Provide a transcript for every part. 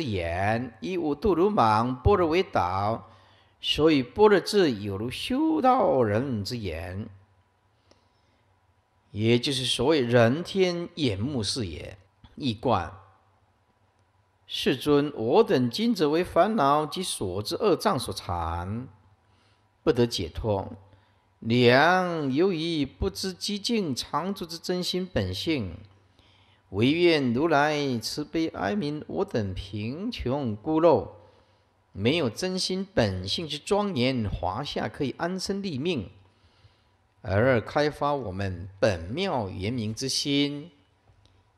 之言以五度如盲，般若为导，所以般若智有如修道人之言，也就是所谓人天眼目视也。亦观世尊，我等今者为烦恼及所知恶障所缠，不得解脱。两由于不知寂静常住之真心本性。唯愿如来慈悲哀悯我等贫穷孤陋，没有真心本性之庄严，华夏可以安身立命，而开发我们本妙圆明之心，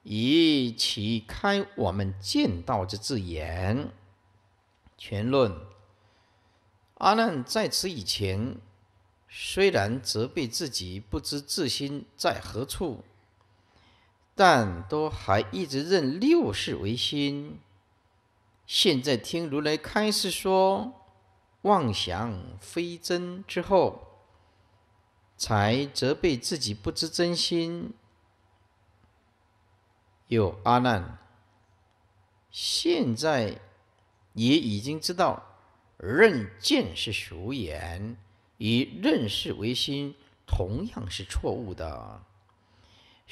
以启开我们见道之智眼。全论阿难在此以前，虽然责备自己不知自心在何处。但都还一直认六世为心，现在听如来开示说妄想非真之后，才责备自己不知真心。有阿难，现在也已经知道认见是俗言，以任识为心同样是错误的。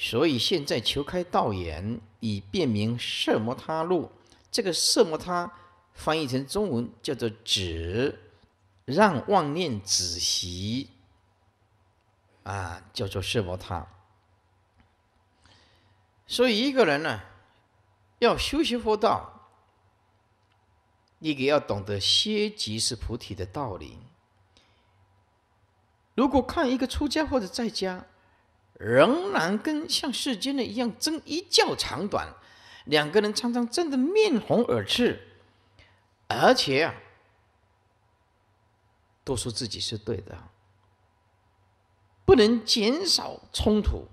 所以现在求开道眼，以便明色摩他路。这个色摩他翻译成中文叫做止，让妄念止息。啊，叫做色摩他。所以一个人呢，要修习佛道，你也要懂得歇即是菩提的道理。如果看一个出家或者在家，仍然跟像世间的一样争一较长短，两个人常常争得面红耳赤，而且呀，都说自己是对的，不能减少冲突。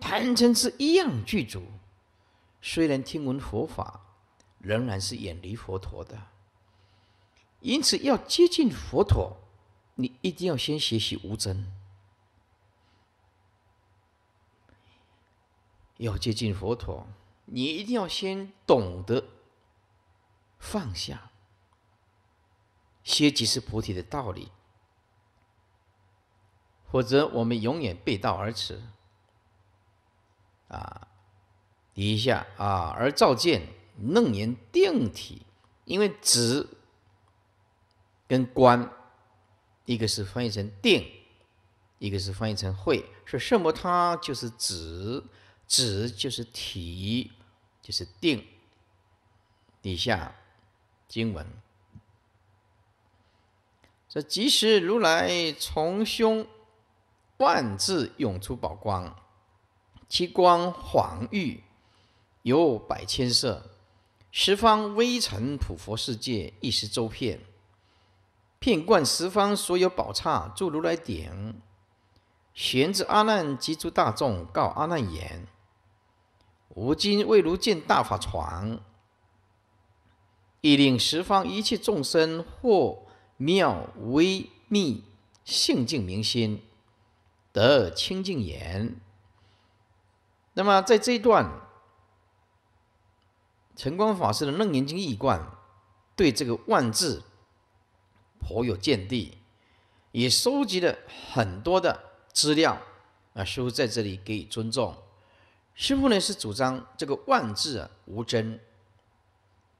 贪嗔是一样具足，虽然听闻佛法，仍然是远离佛陀的。因此，要接近佛陀，你一定要先学习无争。要接近佛陀，你一定要先懂得放下，学即是菩提的道理，否则我们永远背道而驰。啊，底下啊，而照见楞严定体，因为止跟观，一个是翻译成定，一个是翻译成慧，是什么？它就是止。指就是体，就是定。底下经文：这即使如来从胸万字涌出宝光，其光黄玉，有百千色，十方微尘普佛世界一时周遍，遍贯十方所有宝刹，诸如来顶。玄至阿难及诸大众告阿难言。吾今为如见大法传，以令十方一切众生获妙微密性净明心，得清净眼。那么，在这一段，晨光法师的《楞严经义贯》对这个万字颇有见地，也收集了很多的资料啊，师傅在这里给予尊重。师父呢是主张这个“万”字无争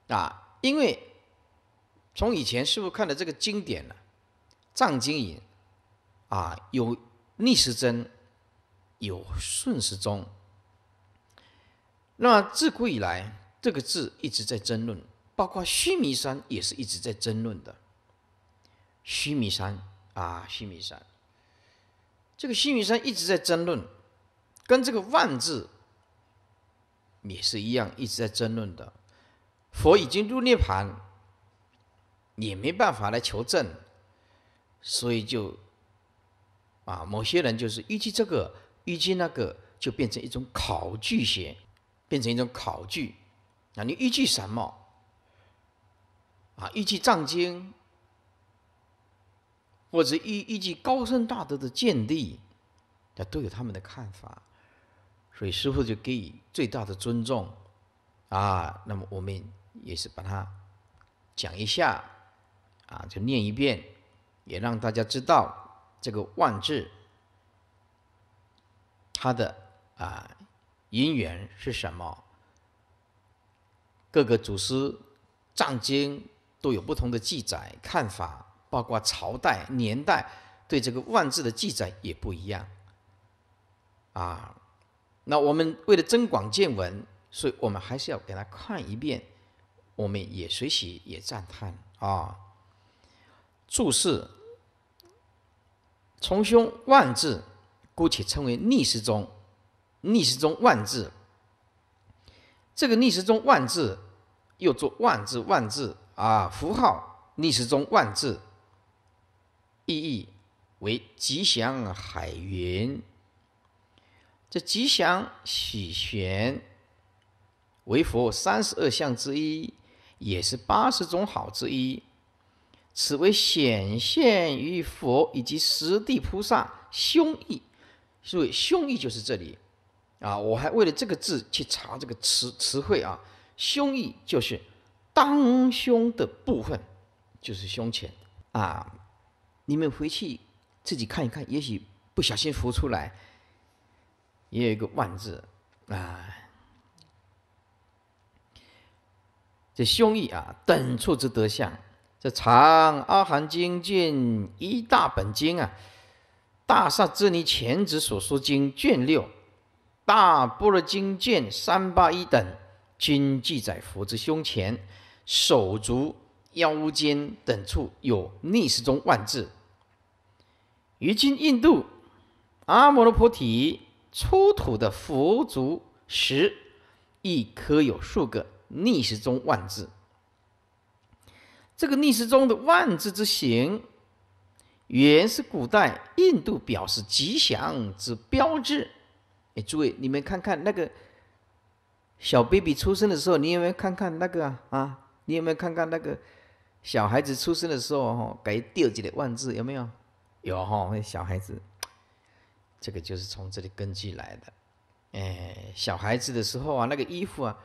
啊，因为从以前师父看的这个经典了《藏经》引啊，有逆时针，有顺时钟。那么自古以来，这个字一直在争论，包括须弥山也是一直在争论的。须弥山啊，须弥山，这个须弥山一直在争论，跟这个“万”字。也是一样，一直在争论的。佛已经入涅盘，也没办法来求证，所以就，啊，某些人就是依据这个，依据那个，就变成一种考据学，变成一种考据。那你依据什么？啊，依据藏经，或者依依据高僧大德的见地，啊，都有他们的看法。所以师傅就给予最大的尊重，啊，那么我们也是把它讲一下，啊，就念一遍，也让大家知道这个万字它的啊因缘是什么。各个祖师藏经都有不同的记载看法，包括朝代年代对这个万字的记载也不一样，啊。那我们为了增广见闻，所以我们还是要给他看一遍。我们也学习，也赞叹啊。注释：从兄万字，姑且称为逆时钟。逆时钟万字，这个逆时钟万字又作万字万字啊符号。逆时钟万字意义为吉祥海云。这吉祥喜玄为佛三十二相之一，也是八十种好之一。此为显现于佛以及十地菩萨胸臆，所以胸臆就是这里啊。我还为了这个字去查这个词词汇啊，胸臆就是当胸的部分，就是胸前啊。你们回去自己看一看，也许不小心浮出来。也有一个万字啊，这胸臆啊等处之德相。这《长阿含经》卷一大本经啊，《大萨支尼前子所说经》卷六，《大般若经》卷三八一等，均记载佛之胸前、手足、腰间等处有逆时中万字。于今印度阿摩罗菩提。出土的佛足石，一颗有数个逆时钟万字。这个逆时钟的万字之形，原是古代印度表示吉祥之标志。哎，诸位，你们看看那个小 baby 出生的时候，你有没有看看那个啊？啊，你有没有看看那个小孩子出生的时候？哦，给吊一的万字，有没有？有哈，那小孩子。这个就是从这里根据来的，哎，小孩子的时候啊，那个衣服啊，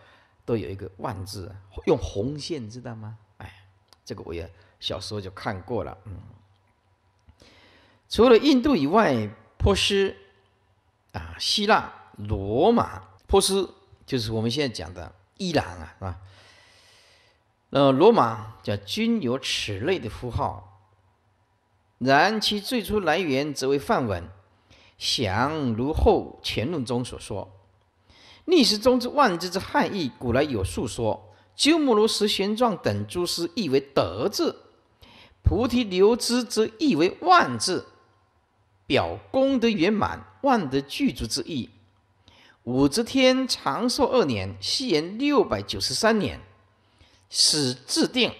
都有一个万字，用红线，知道吗？哎，这个我也小时候就看过了。嗯，除了印度以外，波斯啊，希腊、罗马、波斯就是我们现在讲的伊朗啊，是吧？呃，罗马叫均有此类的符号，然其最初来源则为梵文。祥如后前论中所说，逆时中之万字之汉意，古来有述说。鸠摩罗什玄奘等诸师亦为德字，菩提流支则意为万字，表功德圆满、万德具足之意。武则天长寿二年（西元六百九十三年），始制定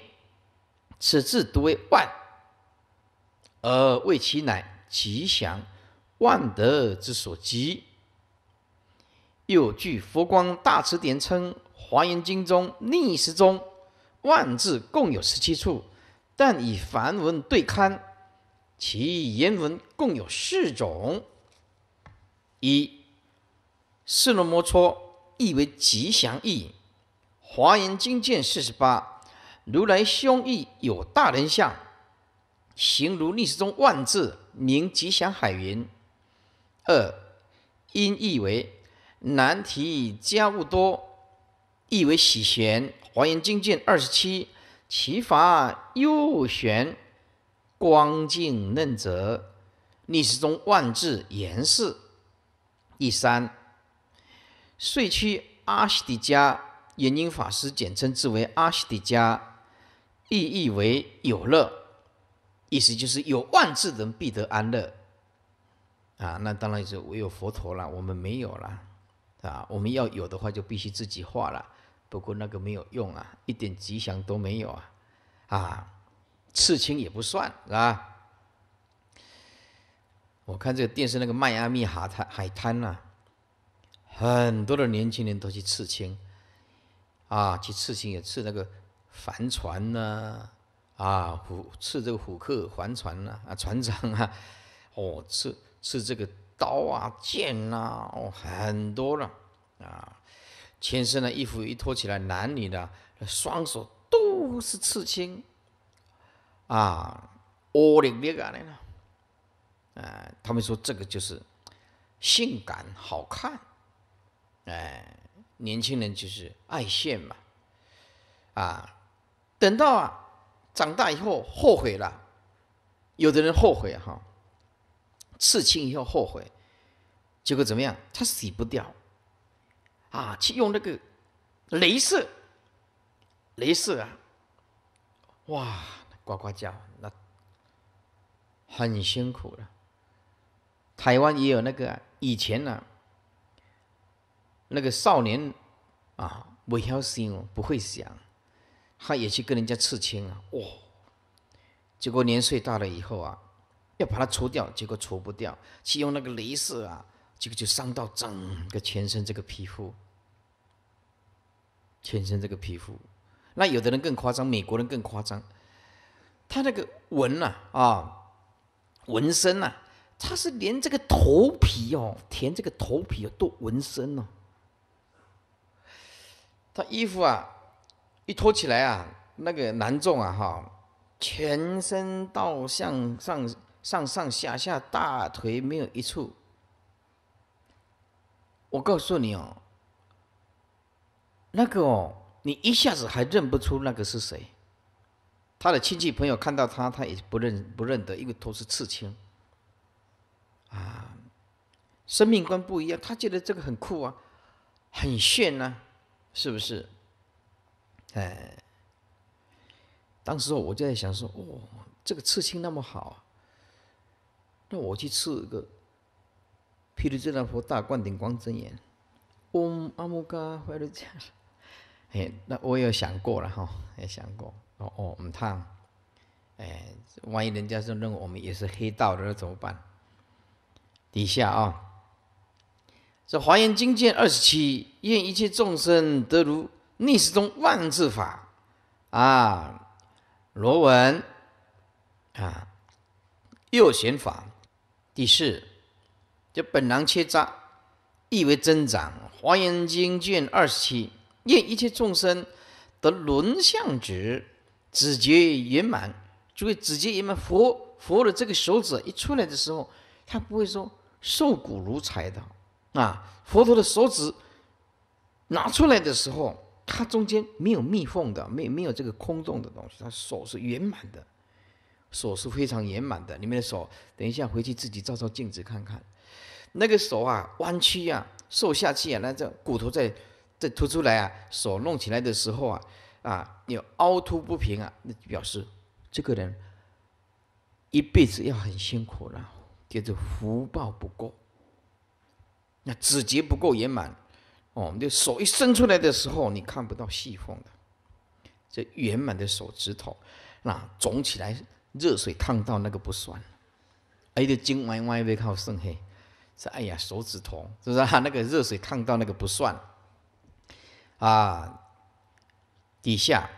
此字读为万，而为其乃吉祥。万德之所及，又据《佛光大辞典》称，《华严经》中“逆时中”万字共有十七处，但以梵文对刊，其原文共有四种：一、释罗摩戳，意为吉祥意，《华严经》卷四十八，如来胸臆有大人相，形如逆时中万字，名吉祥海云。二音译为难题家务多，意为喜玄华严经卷二十七，其法又玄，光净嫩泽，历史中万智严氏第三，遂区阿悉底迦延宁法师简称之为阿悉底迦，意译为有乐，意思就是有万智人必得安乐。啊，那当然是唯有佛陀了，我们没有了，啊，我们要有的话，就必须自己画了。不过那个没有用啊，一点吉祥都没有啊！啊，刺青也不算啊。我看这个电视，那个迈阿密海海海滩呐，很多的年轻人都去刺青，啊，去刺青也刺那个帆船呢，啊，虎刺这个虎克帆船呢，啊，船长啊，哦，刺。是这个刀啊、剑啊，哦，很多了啊！全身的衣服一脱起来，男女的双手都是刺青啊，哦，里别个来了，他们说这个就是性感好看，哎，年轻人就是爱炫嘛，啊，等到啊长大以后后悔了，有的人后悔哈。刺青以后后悔，结果怎么样？他洗不掉，啊，去用那个镭射，镭射啊，哇，呱呱叫，那很辛苦了。台湾也有那个以前呢，那个少年啊，不要心哦，不会想，他也去跟人家刺青啊，哇，结果年岁大了以后啊。要把它除掉，结果除不掉，去用那个镭射啊，这个就伤到整个全身这个皮肤，全身这个皮肤。那有的人更夸张，美国人更夸张，他那个纹呐啊，纹身呐，他是连这个头皮哦，填这个头皮哦都纹身哦。他衣服啊一脱起来啊，那个男众啊哈，全身到向上。上上下下大腿没有一处。我告诉你哦，那个哦，你一下子还认不出那个是谁。他的亲戚朋友看到他，他也不认不认得，因为都是刺青。啊，生命观不一样，他觉得这个很酷啊，很炫呐，是不是？哎，当时我就在想说，哦，这个刺青那么好。那我去吃一个毗卢遮那佛大灌顶光真言，嗡阿姆嘎怀鲁加，哎，那我也想过了哈，也想过，哦，哦，们烫。哎，万一人家是认为我们也是黑道的，那怎么办？底下啊，这华严经卷二十七，愿一切众生得如逆时中万字法啊，螺纹啊，右旋法。第四，就本然切渣，意为增长。华严经卷二十七，念一切众生得轮相指，指节圆满。诸位，指节圆满，佛佛的这个手指一出来的时候，他不会说瘦骨如柴的啊。佛陀的手指拿出来的时候，它中间没有密缝的，没没有这个空洞的东西，他手是圆满的。手是非常圆满的，你们的手，等一下回去自己照照镜子看看，那个手啊，弯曲啊，瘦下去啊，那这骨头在在凸出来啊，手弄起来的时候啊，啊，有凹凸不平啊，那表示这个人一辈子要很辛苦了，叫做福报不够，那指节不够圆满，我们的手一伸出来的时候，你看不到细缝的，这圆满的手指头，那肿起来。热水烫到那个不算，哎，就金歪歪被靠剩黑，是哎呀手指头是不是？啊？那个热水烫到那个不算，啊，底下，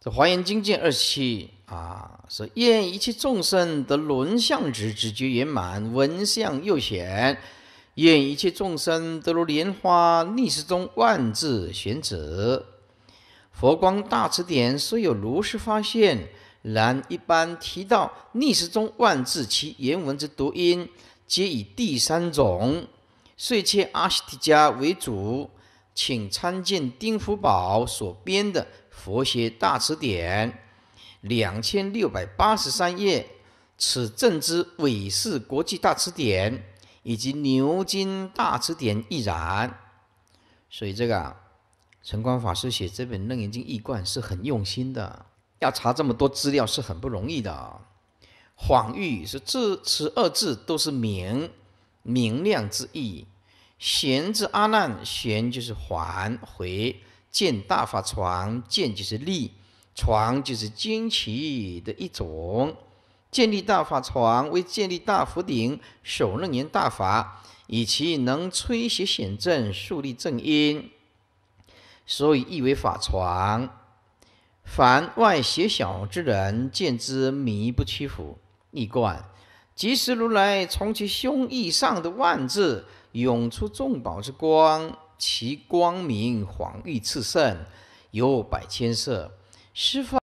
这《华严经》卷二十七啊，说愿一切众生得轮相智，智觉圆满，闻相又显；愿一切众生得如莲花逆时中万智玄者。佛光大辞典虽有如实发现，然一般提到历史中万字其原文之读音，皆以第三种碎切阿悉提迦为主，请参见丁福宝所编的《佛学大辞典》两千六百八十三页，此正之韦氏国际大辞典以及牛津大辞典亦然，所以这个。陈光法师写这本《楞严经义贯》是很用心的，要查这么多资料是很不容易的。恍喻是“字词二字都是明明亮之意。玄字阿难，玄就是还回，见大法床，见就是立床，就是惊奇的一种。建立大法床，为建立大福顶，守楞严大法，以其能催邪显正，树立正因。所以意为法传。凡外邪小之人见之，迷不屈服，逆观。即时如来从其胸臆上的万字涌出众宝之光，其光明黄玉赤圣，有百千色，十方。